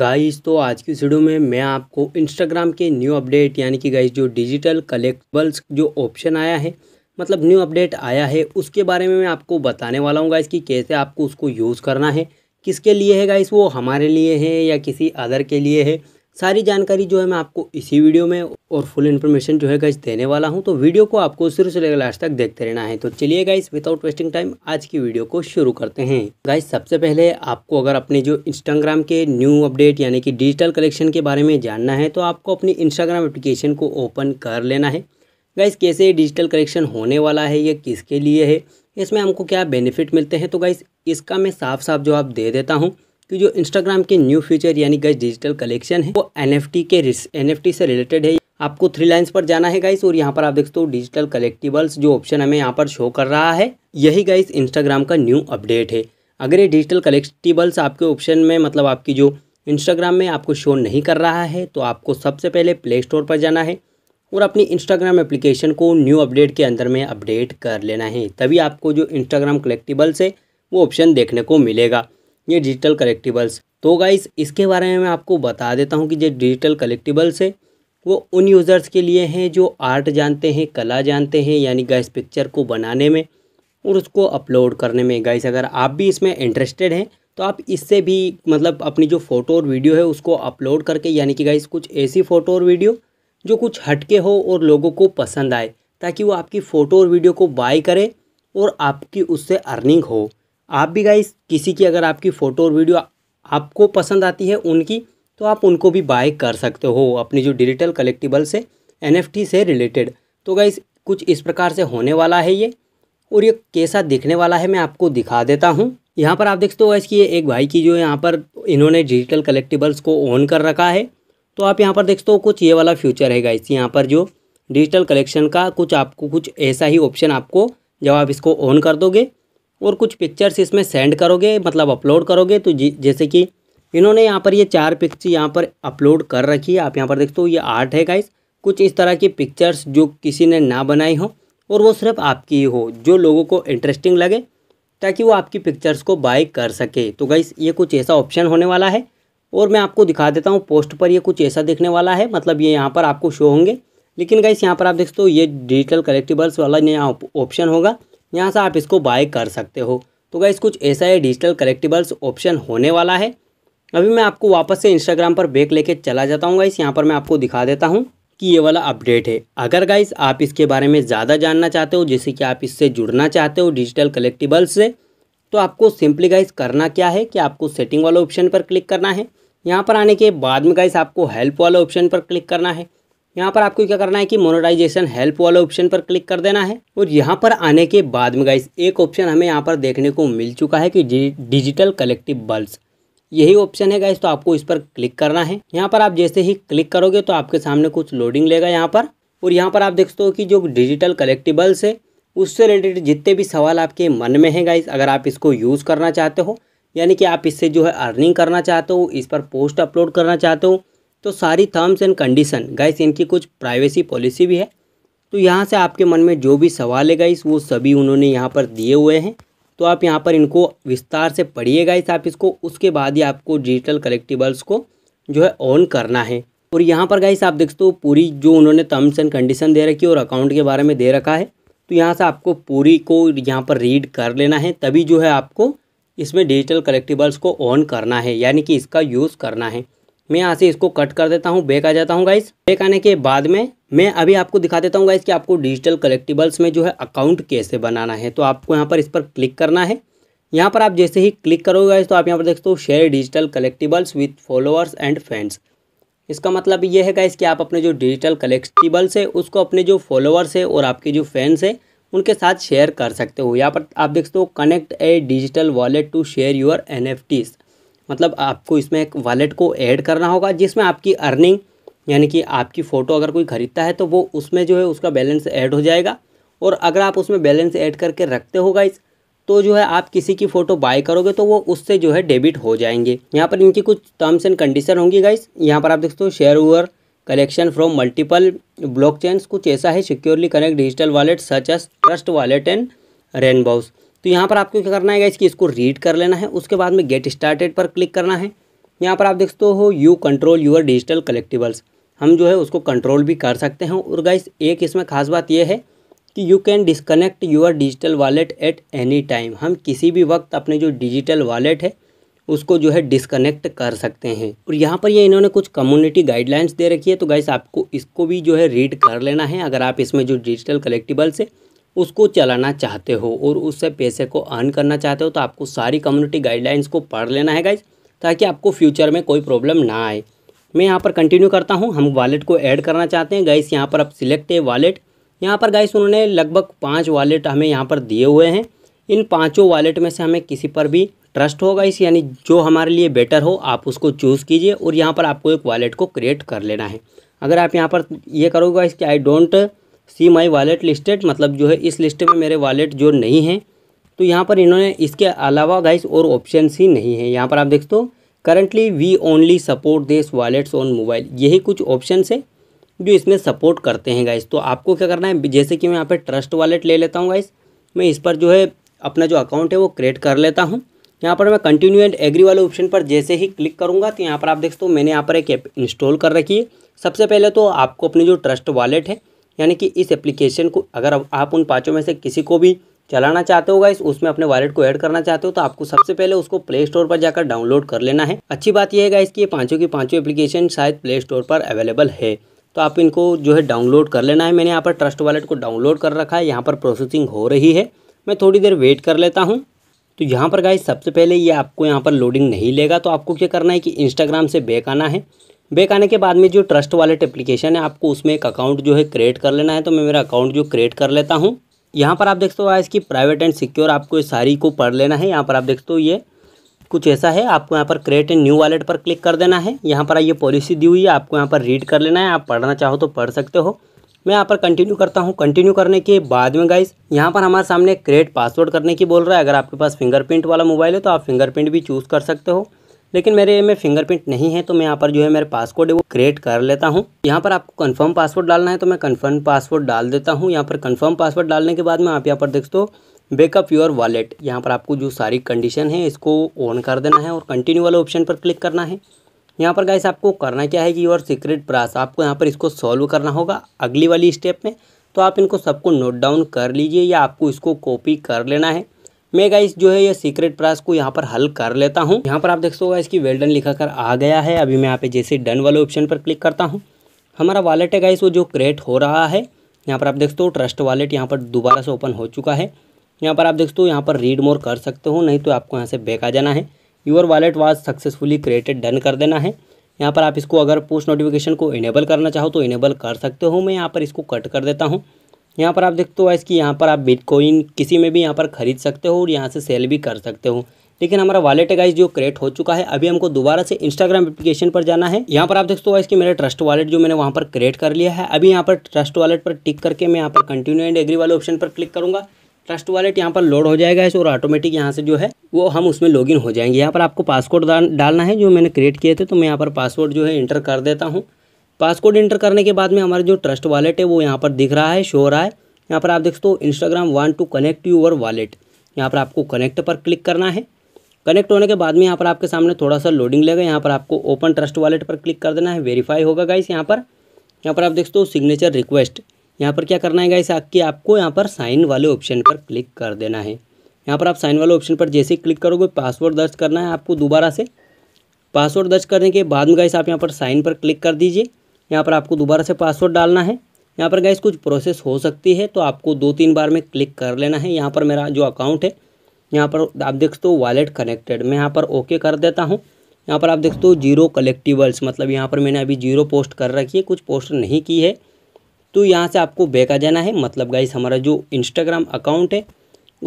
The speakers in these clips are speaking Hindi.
गाइस तो आज की वीडियो में मैं आपको इंस्टाग्राम के न्यू अपडेट यानी कि गाइस जो डिजिटल कलेक्टबल्स जो ऑप्शन आया है मतलब न्यू अपडेट आया है उसके बारे में मैं आपको बताने वाला हूँ गाइस कि कैसे आपको उसको यूज़ करना है किसके लिए है गाइस वो हमारे लिए है या किसी अदर के लिए है सारी जानकारी जो है मैं आपको इसी वीडियो में और फुल इन्फॉर्मेशन जो है गाइज देने वाला हूं तो वीडियो को आपको शुरू से लेकर लास्ट तक देखते रहना है तो चलिए गाइज़ विदाउट वेस्टिंग टाइम आज की वीडियो को शुरू करते हैं गाइज सबसे पहले आपको अगर अपने जो इंस्टाग्राम के न्यू अपडेट यानी कि डिजिटल कलेक्शन के बारे में जानना है तो आपको अपनी इंस्टाग्राम एप्लीकेशन को ओपन कर लेना है गाइज़ कैसे डिजिटल कलेक्शन होने वाला है या किसके लिए है इसमें हमको क्या बेनिफिट मिलते हैं तो गाइज़ इसका मैं साफ साफ जवाब दे देता हूँ कि जो इंस्टाग्राम के न्यू फीचर यानी गाइस डिजिटल कलेक्शन है वो एन के एन से रिलेटेड है आपको थ्री लाइन्स पर जाना है गाइस और यहाँ पर आप देखते हो डिजिटल कलेक्टिबल्स जो ऑप्शन हमें यहाँ पर शो कर रहा है यही गाइस इंस्टाग्राम का न्यू अपडेट है अगर ये डिजिटल कलेक्टिबल्स आपके ऑप्शन में मतलब आपकी जो इंस्टाग्राम में आपको शो नहीं कर रहा है तो आपको सबसे पहले प्ले स्टोर पर जाना है और अपनी इंस्टाग्राम एप्लीकेशन को न्यू अपडेट के अंदर में अपडेट कर लेना है तभी आपको जो इंस्टाग्राम कलेक्टिबल्स है वो ऑप्शन देखने को मिलेगा ये डिजिटल कलेक्टिबल्स तो गाइस इसके बारे में मैं आपको बता देता हूँ कि जो डिजिटल कलेक्टिबल्स है वो उन यूज़र्स के लिए हैं जो आर्ट जानते हैं कला जानते हैं यानी गाइस पिक्चर को बनाने में और उसको अपलोड करने में गाइस अगर आप भी इसमें इंटरेस्टेड हैं तो आप इससे भी मतलब अपनी जो फ़ोटो और वीडियो है उसको अपलोड करके यानी कि गाइस कुछ ऐसी फ़ोटो और वीडियो जो कुछ हटके हो और लोगों को पसंद आए ताकि वो आपकी फ़ोटो और वीडियो को बाई करें और आपकी उससे अर्निंग हो आप भी गाइस किसी की अगर आपकी फ़ोटो और वीडियो आपको पसंद आती है उनकी तो आप उनको भी बाय कर सकते हो अपनी जो डिजिटल कलेक्टिबल से एन से रिलेटेड तो गाइस कुछ इस प्रकार से होने वाला है ये और ये कैसा दिखने वाला है मैं आपको दिखा देता हूँ यहाँ पर आप सकते हो गाइस कि ये एक भाई की जो यहाँ पर इन्होंने डिजिटल कलेक्टिबल्स को ऑन कर रखा है तो आप यहाँ पर देखते हो कुछ ये वाला फ्यूचर है गाइस यहाँ पर जो डिजिटल कलेक्शन का कुछ आपको कुछ ऐसा ही ऑप्शन आपको जब आप इसको ऑन कर दोगे और कुछ पिक्चर्स इसमें सेंड करोगे मतलब अपलोड करोगे तो जैसे कि इन्होंने यहाँ पर ये चार पिक्चर यहाँ पर अपलोड कर रखी है आप यहाँ पर देखते हो ये आर्ट है गाइस कुछ इस तरह की पिक्चर्स जो किसी ने ना बनाई हो और वो सिर्फ आपकी हो जो लोगों को इंटरेस्टिंग लगे ताकि वो आपकी पिक्चर्स को बाय कर सके तो गाइस ये कुछ ऐसा ऑप्शन होने वाला है और मैं आपको दिखा देता हूँ पोस्ट पर ये कुछ ऐसा दिखने वाला है मतलब ये यहाँ पर आपको शो होंगे लेकिन गाइस यहाँ पर आप देखते हो ये डिजिटल कलेक्टिबल्स वाला यहाँ ऑप्शन होगा यहाँ से आप इसको बाय कर सकते हो तो गाइस कुछ ऐसा ही डिजिटल कलेक्टिबल्स ऑप्शन होने वाला है अभी मैं आपको वापस से इंस्टाग्राम पर बेक लेके चला जाता हूँ गाइस यहाँ पर मैं आपको दिखा देता हूँ कि ये वाला अपडेट है अगर गाइस आप इसके बारे में ज़्यादा जानना चाहते हो जैसे कि आप इससे जुड़ना चाहते हो डिजिटल कलेक्टिबल्स से तो आपको सिंपली गाइस करना क्या है कि आपको सेटिंग वाले ऑप्शन पर क्लिक करना है यहाँ पर आने के बाद में गाइस आपको हेल्प वाले ऑप्शन पर क्लिक करना है यहाँ पर आपको क्या करना है कि मोनोटाइजेशन हेल्प वाले ऑप्शन पर क्लिक कर देना है और यहाँ पर आने के बाद में गाइस एक ऑप्शन हमें यहाँ पर देखने को मिल चुका है कि डिजिटल कलेक्टिव बल्ब यही ऑप्शन है गाइस तो आपको इस पर क्लिक करना है यहाँ पर आप जैसे ही क्लिक करोगे तो आपके सामने कुछ लोडिंग लेगा यहाँ पर और यहाँ पर आप देख सकते हो कि जो डिजिटल कलेक्टिबल्स है उससे रिलेटेड जितने भी सवाल आपके मन में है गाइस अगर आप इसको यूज़ करना चाहते हो यानी कि आप इससे जो है अर्निंग करना चाहते हो इस पर पोस्ट अपलोड करना चाहते हो तो सारी थर्म्स एंड कंडीशन गाइस इनकी कुछ प्राइवेसी पॉलिसी भी है तो यहाँ से आपके मन में जो भी सवाल है गाइस वो सभी उन्होंने यहाँ पर दिए हुए हैं तो आप यहाँ पर इनको विस्तार से पढ़िए गाइस आप इसको उसके बाद ही आपको डिजिटल कलेक्टिबल्स को जो है ऑन करना है और यहाँ पर गाइस आप देखते हो पूरी जो उन्होंने टर्म्स एंड कंडीशन दे रखी है और अकाउंट के बारे में दे रखा है तो यहाँ से आपको पूरी को यहाँ पर रीड कर लेना है तभी जो है आपको इसमें डिजिटल कलेक्टिबल्स को ऑन करना है यानी कि इसका यूज़ करना है मैं यहाँ से इसको कट कर देता हूँ बैक आ जाता हूँ गाइस बैक आने के बाद में मैं अभी आपको दिखा देता हूँ गाइस कि आपको डिजिटल कलेक्टिबल्स में जो है अकाउंट कैसे बनाना है तो आपको यहाँ पर इस पर क्लिक करना है यहाँ पर आप जैसे ही क्लिक करोगे गाइस तो आप यहाँ पर देखते हो share digital collectibles with followers and friends इसका मतलब ये है गाइस कि आप अपने जो डिजिटल कलेक्टिबल्स है उसको अपने जो फॉलोअर्स है और आपके जो फैंस है उनके साथ शेयर कर सकते हो यहाँ पर आप देखते हो connect a digital wallet to share your N F Ts मतलब आपको इसमें एक वॉलेट को ऐड करना होगा जिसमें आपकी अर्निंग यानी कि आपकी फ़ोटो अगर कोई ख़रीदता है तो वो उसमें जो है उसका बैलेंस ऐड हो जाएगा और अगर आप उसमें बैलेंस ऐड करके रखते हो गाइज़ तो जो है आप किसी की फ़ोटो बाय करोगे तो वो उससे जो है डेबिट हो जाएंगे यहाँ पर इनकी कुछ टर्म्स एंड कंडीशन होंगी गाइस यहाँ पर आप देखते हो share over collection from multiple blockchains कुछ ऐसा है securely connect digital wallet such as Trust Wallet and Rainbows तो यहाँ पर आपको क्या करना है इसकी इसको रीड कर लेना है उसके बाद में गेट स्टार्टेड पर क्लिक करना है यहाँ पर आप देखते हो you control your digital collectibles हम जो है उसको कंट्रोल भी कर सकते हैं और गाइस एक इसमें खास बात यह है कि you can disconnect your digital wallet at any time हम किसी भी वक्त अपने जो डिजिटल वॉलेट है उसको जो है डिसकनेक्ट कर सकते हैं और यहाँ पर ये इन्होंने कुछ कम्युनिटी गाइडलाइंस दे रखी है तो गाइस आपको इसको भी जो है रीड कर लेना है अगर आप इसमें जो डिजिटल कलेक्टिबल्स है उसको चलाना चाहते हो और उससे पैसे को अर्न करना चाहते हो तो आपको सारी कम्युनिटी गाइडलाइंस को पढ़ लेना है गाइज ताकि आपको फ्यूचर में कोई प्रॉब्लम ना आए मैं यहाँ पर कंटिन्यू करता हूँ हम वालेट को ऐड करना चाहते हैं गाइस यहाँ पर आप सिलेक्ट है वालेट यहाँ पर गाइस उन्होंने लगभग पाँच वालेट हमें यहाँ पर दिए हुए हैं इन पाँचों वालेट में से हमें किसी पर भी ट्रस्ट होगा इस यानी जो हमारे लिए बेटर हो आप उसको चूज़ कीजिए और यहाँ पर आपको एक वालेट को क्रिएट कर लेना है अगर आप यहाँ पर ये करोगे इसके I don't see my wallet listed मतलब जो है इस लिस्ट में मेरे वॉलेट जो नहीं है तो यहाँ पर इन्होंने इसके अलावा गाइस और ऑप्शन ही नहीं है यहाँ पर आप देख दो currently we only support this wallets on mobile यही कुछ ऑप्शन है जो इसमें सपोर्ट करते हैं गाइस तो आपको क्या करना है जैसे कि मैं यहाँ पर ट्रस्ट वॉलेट ले लेता हूँ गाइस मैं इस पर जो है अपना जो अकाउंट है वो क्रिएट कर लेता हूँ यहाँ पर मैं कंटिन्यू एंड एग्री वाले ऑप्शन पर जैसे ही क्लिक करूँगा तो यहाँ पर आप देख सकते हो मैंने यहाँ पर एक ऐप इंस्टॉल कर रखी है सबसे पहले तो आपको अपनी जो ट्रस्ट वॉलेट है यानी कि इस एप्लीकेशन को अगर आप उन पाँचों में से किसी को भी चलाना चाहते हो गाइस उसमें अपने वॉलेट को ऐड करना चाहते हो तो आपको सबसे पहले उसको प्ले स्टोर पर जाकर डाउनलोड कर लेना है अच्छी बात यह है गाइस कि ये पाँचों की पाँचों एप्लीकेशन शायद प्ले स्टोर पर अवेलेबल है तो आप इनको जो है डाउनलोड कर लेना है मैंने यहाँ पर ट्रस्ट वॉलेट को डाउनलोड कर रखा है यहाँ पर प्रोसेसिंग हो रही है मैं थोड़ी देर वेट कर लेता हूँ तो यहाँ पर गाइस सबसे पहले ये आपको यहाँ पर लोडिंग नहीं लेगा तो आपको क्या करना है कि इंस्टाग्राम से बैक आना है बैक आने के बाद में जो ट्रस्ट वॉलेट एप्लीकेशन है आपको उसमें एक अकाउंट जो है क्रिएट कर लेना है तो मैं मेरा अकाउंट जो क्रिएट कर लेता हूँ यहाँ पर आप देखते हो आज की प्राइवेट एंड सिक्योर आपको इस सारी को पढ़ लेना है यहाँ पर आप देखते हो ये कुछ ऐसा है आपको यहाँ पर क्रिएट एंड न्यू वॉलेट पर क्लिक कर देना है यहाँ पर ये पॉलिसी दी हुई है आपको यहाँ पर रीड कर लेना है आप पढ़ना चाहो तो पढ़ सकते हो मैं यहाँ पर कंटिन्यू करता हूँ कंटिन्यू करने के बाद में गाइस यहाँ पर हमारे सामने क्रिएट पासवर्ड करने की बोल रहा है अगर आपके पास फिंगरप्रिंट वाला मोबाइल है तो आप फिंगरप्रिंट भी चूज़ कर सकते हो लेकिन मेरे में फिंगरप्रिंट नहीं है तो मैं यहाँ पर जो है मेरे पासवर्ड है वो क्रिएट कर लेता हूँ यहाँ पर आपको कन्फर्म पासवर्ड डालना है तो मैं कन्फर्म पासवर्ड डाल देता हूँ यहाँ पर कन्फर्म पासवर्ड डालने के बाद में आप यहाँ पर देख दो बैकअप योर वॉलेट यहाँ पर आपको जो सारी कंडीशन है इसको ऑन कर देना है और कंटिन्यू वाले ऑप्शन पर क्लिक करना है यहाँ पर गाइस आपको करना क्या है कि योर सीक्रेट प्रास आपको यहाँ पर इसको सॉल्व करना होगा अगली वाली स्टेप में तो आप इनको सबको नोट डाउन कर लीजिए या आपको इसको कॉपी कर लेना है मैं गाइस जो है ये सीक्रेट प्राइस को यहाँ पर हल कर लेता हूँ यहाँ पर आप देख सकोगा इसकी वेल्डन लिखा कर आ गया है अभी मैं यहाँ पे जैसे डन वाले ऑप्शन पर क्लिक करता हूँ हमारा वॉलेट है गाइस वो जो क्रिएट हो रहा है यहाँ पर आप देख सो हो ट्रस्ट वॉलेट यहाँ पर दोबारा से ओपन हो चुका है यहाँ पर आप देख सो हो यहाँ पर रीड मोर कर सकते हो नहीं तो आपको यहाँ से बैक आ जाना है your wallet was successfully created done कर देना है यहाँ पर आप इसको अगर पोस्ट नोटिफिकेशन को इनेबल करना चाहो तो इनेबल कर सकते हो मैं यहाँ पर इसको कट कर देता हूँ यहाँ पर आप देखते हो इसकी यहाँ पर आप बिटकॉइन किसी में भी यहाँ पर खरीद सकते हो और यहाँ से सेल भी कर सकते हो लेकिन हमारा वॉलेट है जो क्रिएट हो चुका है अभी हमको दोबारा से इंस्टाग्राम एप्लीकेशन पर जाना है यहाँ पर आप देखते हो इसकी मेरा ट्रस्ट वॉलेट जो मैंने वहाँ पर क्रिएट कर लिया है अभी यहाँ पर ट्रस्ट वॉलेट पर टिक करके मैं यहाँ पर कंटिन्यू एंड एग्री वाले ऑप्शन पर क्लिक करूँगा ट्रस्ट वॉलेट यहाँ पर लोड हो जाएगा इस और ऑटोमेटिक यहाँ से जो है वो हम उसमें लॉग हो जाएंगे यहाँ पर आपको पासवर्ड डालना है जो मैंने क्रिएट किए थे तो मैं यहाँ पर पासवर्ड जो है इंटर कर देता हूँ पासकोड इंटर करने के बाद में हमारा जो ट्रस्ट वॉलेट है वो यहाँ पर दिख रहा है शो हो रहा है यहाँ पर आप देख सकते हो इंस्टाग्राम वन टू कनेक्ट यूअर वॉलेट यहाँ पर आपको कनेक्ट पर क्लिक करना है कनेक्ट होने के बाद में यहाँ पर आपके सामने थोड़ा सा लोडिंग लेगा यहाँ पर आपको ओपन ट्रस्ट वॉलेट पर क्लिक कर देना है वेरीफाई होगा गाइस यहाँ पर यहाँ पर आप देख सकते हो सिग्नेचर रिक्वेस्ट यहाँ पर क्या करना है गाइस आपकी आपको यहाँ पर साइन वाले ऑप्शन पर क्लिक कर देना है यहाँ पर आप साइन वाले ऑप्शन पर जैसे क्लिक करोगे पासवर्ड दर्ज करना है आपको दोबारा से पासवर्ड दर्ज करने के बाद में गाइस आप यहाँ पर साइन पर क्लिक कर दीजिए यहाँ पर आपको दोबारा से पासवर्ड डालना है यहाँ पर गैस कुछ प्रोसेस हो सकती है तो आपको दो तीन बार में क्लिक कर लेना है यहाँ पर मेरा जो अकाउंट है यहाँ पर आप देख सकते हो वॉलेट कनेक्टेड मैं यहाँ पर ओके कर देता हूँ यहाँ पर आप देख सकते हो जीरो कलेक्टिवल्स मतलब यहाँ पर मैंने अभी जीरो पोस्ट कर रखी है कुछ पोस्ट नहीं की है तो यहाँ से आपको बैक आ जाना है मतलब गाइस हमारा जो इंस्टाग्राम अकाउंट है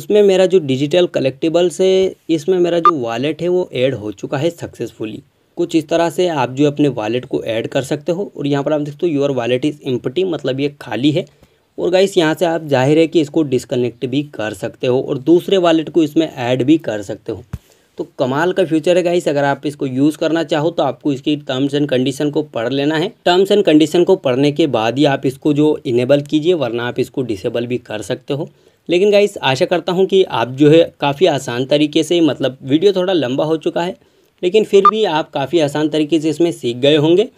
उसमें मेरा जो डिजिटल कलेक्टिबल्स है इसमें मेरा जो वॉलेट है वो ऐड हो चुका है सक्सेसफुली कुछ इस तरह से आप जो अपने वॉलेट को ऐड कर सकते हो और यहाँ पर आप देखते हो योर वॉलेट इज़ इम्पटी मतलब ये खाली है और गाइस यहाँ से आप जाहिर है कि इसको डिसकनेक्ट भी कर सकते हो और दूसरे वॉलेट को इसमें ऐड भी कर सकते हो तो कमाल का फ्यूचर है गाइस अगर आप इसको यूज़ करना चाहो तो आपको इसकी टर्म्स एंड कंडीशन को पढ़ लेना है टर्म्स एंड कंडीशन को पढ़ने के बाद ही आप इसको जो इनेबल कीजिए वरना आप इसको डिसेबल भी कर सकते हो लेकिन गाइस आशा करता हूँ कि आप जो है काफ़ी आसान तरीके से मतलब वीडियो थोड़ा लंबा हो चुका है लेकिन फिर भी आप काफ़ी आसान तरीके से इसमें सीख गए होंगे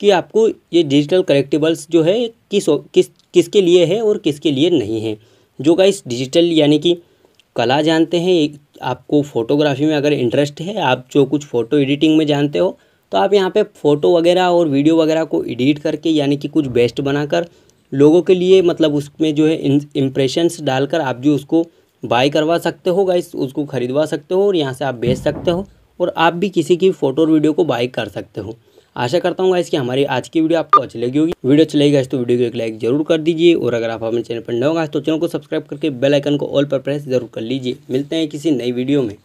कि आपको ये डिजिटल करेक्टेबल्स जो है किस किस किसके लिए है और किसके लिए नहीं है जो इस डिजिटल यानी कि कला जानते हैं आपको फ़ोटोग्राफी में अगर इंटरेस्ट है आप जो कुछ फ़ोटो एडिटिंग में जानते हो तो आप यहाँ पे फ़ोटो वगैरह और वीडियो वगैरह को एडिट करके यानी कि कुछ बेस्ट बनाकर लोगों के लिए मतलब उसमें जो है इम्प्रेशंस डालकर आप जो उसको बाय करवा सकते हो गाइस उसको ख़रीदवा सकते हो और यहाँ से आप बेच सकते हो और आप भी किसी की फोटो और वीडियो को बाइक कर सकते हो आशा करता हूँ इसकी हमारी आज की वीडियो आपको अच्छी लगी होगी वीडियो अच्छी लगी तो वीडियो को एक लाइक जरूर कर दीजिए और अगर आप हमारे चैनल पर नए होगा तो चैनल को सब्सक्राइब करके बेल आइकन को ऑल पर प्रेस जरूर कर लीजिए मिलते हैं किसी नई वीडियो में